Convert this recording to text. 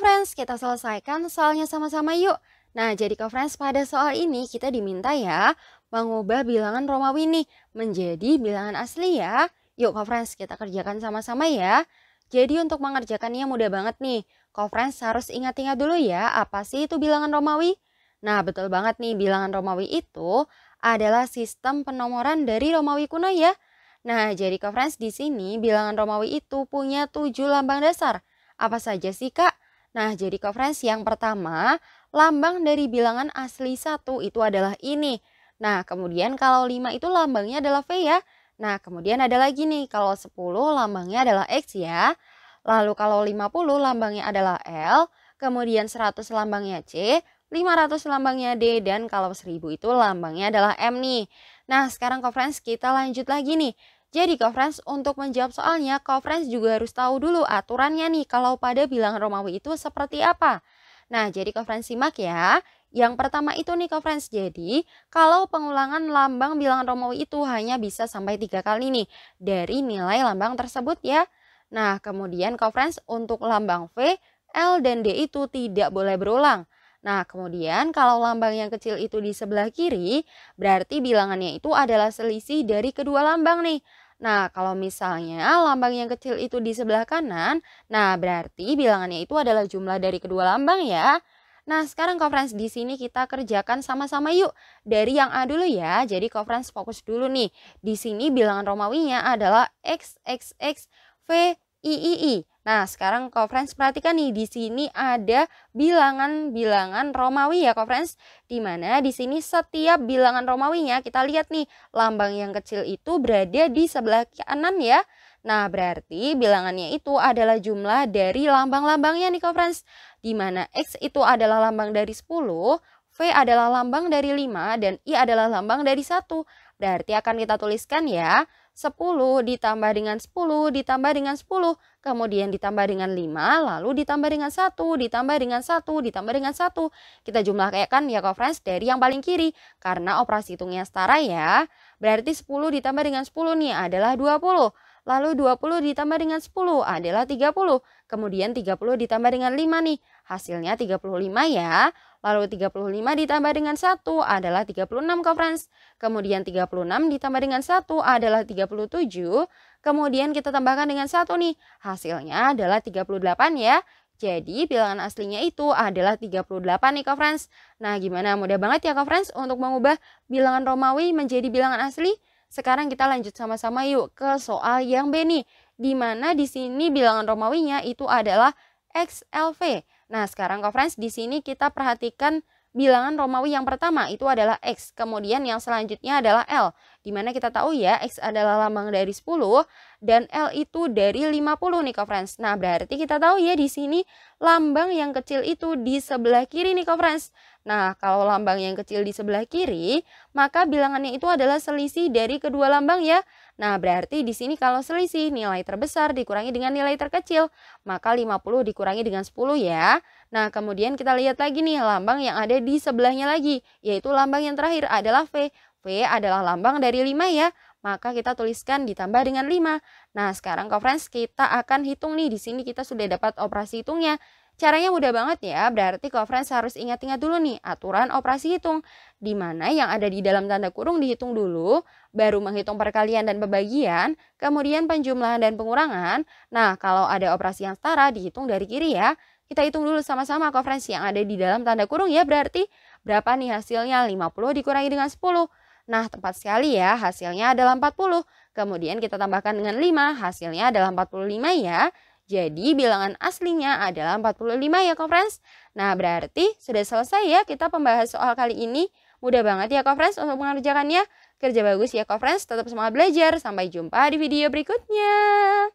friends, kita selesaikan soalnya sama-sama yuk. Nah, jadi ke friends pada soal ini kita diminta ya mengubah bilangan Romawi ini menjadi bilangan asli ya. Yuk ke friends, kita kerjakan sama-sama ya. Jadi untuk mengerjakannya mudah banget nih. Friends harus ingat-ingat dulu ya, apa sih itu bilangan Romawi? Nah, betul banget nih, bilangan Romawi itu adalah sistem penomoran dari Romawi kuno ya. Nah, jadi Friends di sini bilangan Romawi itu punya tujuh lambang dasar. Apa saja sih, Kak? Nah, jadi conference yang pertama, lambang dari bilangan asli satu itu adalah ini. Nah, kemudian kalau 5 itu lambangnya adalah V ya. Nah, kemudian ada lagi nih, kalau 10 lambangnya adalah X ya. Lalu kalau 50 lambangnya adalah L, kemudian 100 lambangnya C, 500 lambangnya D, dan kalau 1000 itu lambangnya adalah M nih. Nah, sekarang conference kita lanjut lagi nih. Jadi Friends, untuk menjawab soalnya, Friends juga harus tahu dulu aturannya nih kalau pada bilangan Romawi itu seperti apa. Nah, jadi Friends simak ya. Yang pertama itu nih Friends, jadi kalau pengulangan lambang bilangan Romawi itu hanya bisa sampai tiga kali nih dari nilai lambang tersebut ya. Nah, kemudian Friends, untuk lambang V, L dan D itu tidak boleh berulang. Nah, kemudian kalau lambang yang kecil itu di sebelah kiri, berarti bilangannya itu adalah selisih dari kedua lambang nih. Nah, kalau misalnya lambang yang kecil itu di sebelah kanan, nah berarti bilangannya itu adalah jumlah dari kedua lambang ya. Nah, sekarang conference di sini kita kerjakan sama-sama yuk. Dari yang A dulu ya. Jadi conference fokus dulu nih. Di sini bilangan Romawinya adalah x x x v i i i. Nah, sekarang conference perhatikan nih di sini ada bilangan-bilangan Romawi ya conference. friends. Di mana di sini setiap bilangan Romawinya kita lihat nih lambang yang kecil itu berada di sebelah kanan ya. Nah, berarti bilangannya itu adalah jumlah dari lambang-lambangnya nih conference. friends. Di mana X itu adalah lambang dari 10, V adalah lambang dari 5 dan I adalah lambang dari 1. Berarti akan kita tuliskan ya 10 ditambah dengan 10 ditambah dengan 10 kemudian ditambah dengan 5 lalu ditambah dengan 1 ditambah dengan 1 ditambah dengan 1 kita jumlah kayak kan ya kok friends dari yang paling kiri karena operasi hitungnya setara ya berarti 10 ditambah dengan 10 nih adalah 20 Lalu 20 ditambah dengan 10 adalah 30. Kemudian 30 ditambah dengan 5 nih. Hasilnya 35 ya. Lalu 35 ditambah dengan 1 adalah 36 kok friends. Kemudian 36 ditambah dengan 1 adalah 37. Kemudian kita tambahkan dengan 1 nih. Hasilnya adalah 38 ya. Jadi bilangan aslinya itu adalah 38 nih kok friends. Nah gimana mudah banget ya kok friends untuk mengubah bilangan Romawi menjadi bilangan asli? Sekarang kita lanjut sama-sama yuk ke soal yang B nih. Di mana di sini bilangan Romawinya itu adalah XLV. Nah, sekarang Kak Friends, di sini kita perhatikan bilangan Romawi yang pertama itu adalah X. Kemudian yang selanjutnya adalah L. Di mana kita tahu ya, X adalah lambang dari 10 dan L itu dari 50 nih friends. Nah, berarti kita tahu ya di sini lambang yang kecil itu di sebelah kiri nih friends. Nah, kalau lambang yang kecil di sebelah kiri, maka bilangannya itu adalah selisih dari kedua lambang ya. Nah, berarti di sini kalau selisih nilai terbesar dikurangi dengan nilai terkecil, maka 50 dikurangi dengan 10 ya. Nah, kemudian kita lihat lagi nih lambang yang ada di sebelahnya lagi, yaitu lambang yang terakhir adalah V. V adalah lambang dari 5 ya maka kita tuliskan ditambah dengan 5. Nah, sekarang conference kita akan hitung nih di sini kita sudah dapat operasi hitungnya. Caranya mudah banget ya, berarti conference harus ingat-ingat dulu nih aturan operasi hitung. Di mana yang ada di dalam tanda kurung dihitung dulu, baru menghitung perkalian dan pembagian, kemudian penjumlahan dan pengurangan. Nah, kalau ada operasi yang setara dihitung dari kiri ya. Kita hitung dulu sama-sama conference yang ada di dalam tanda kurung ya, berarti berapa nih hasilnya? 50 dikurangi dengan 10. Nah, tepat sekali ya, hasilnya adalah 40. Kemudian kita tambahkan dengan 5, hasilnya adalah 45 ya. Jadi bilangan aslinya adalah 45 ya, conference. Nah, berarti sudah selesai ya kita pembahas soal kali ini. Mudah banget ya, conference untuk mengerjakannya. Kerja bagus ya, conference. Tetap semangat belajar. Sampai jumpa di video berikutnya.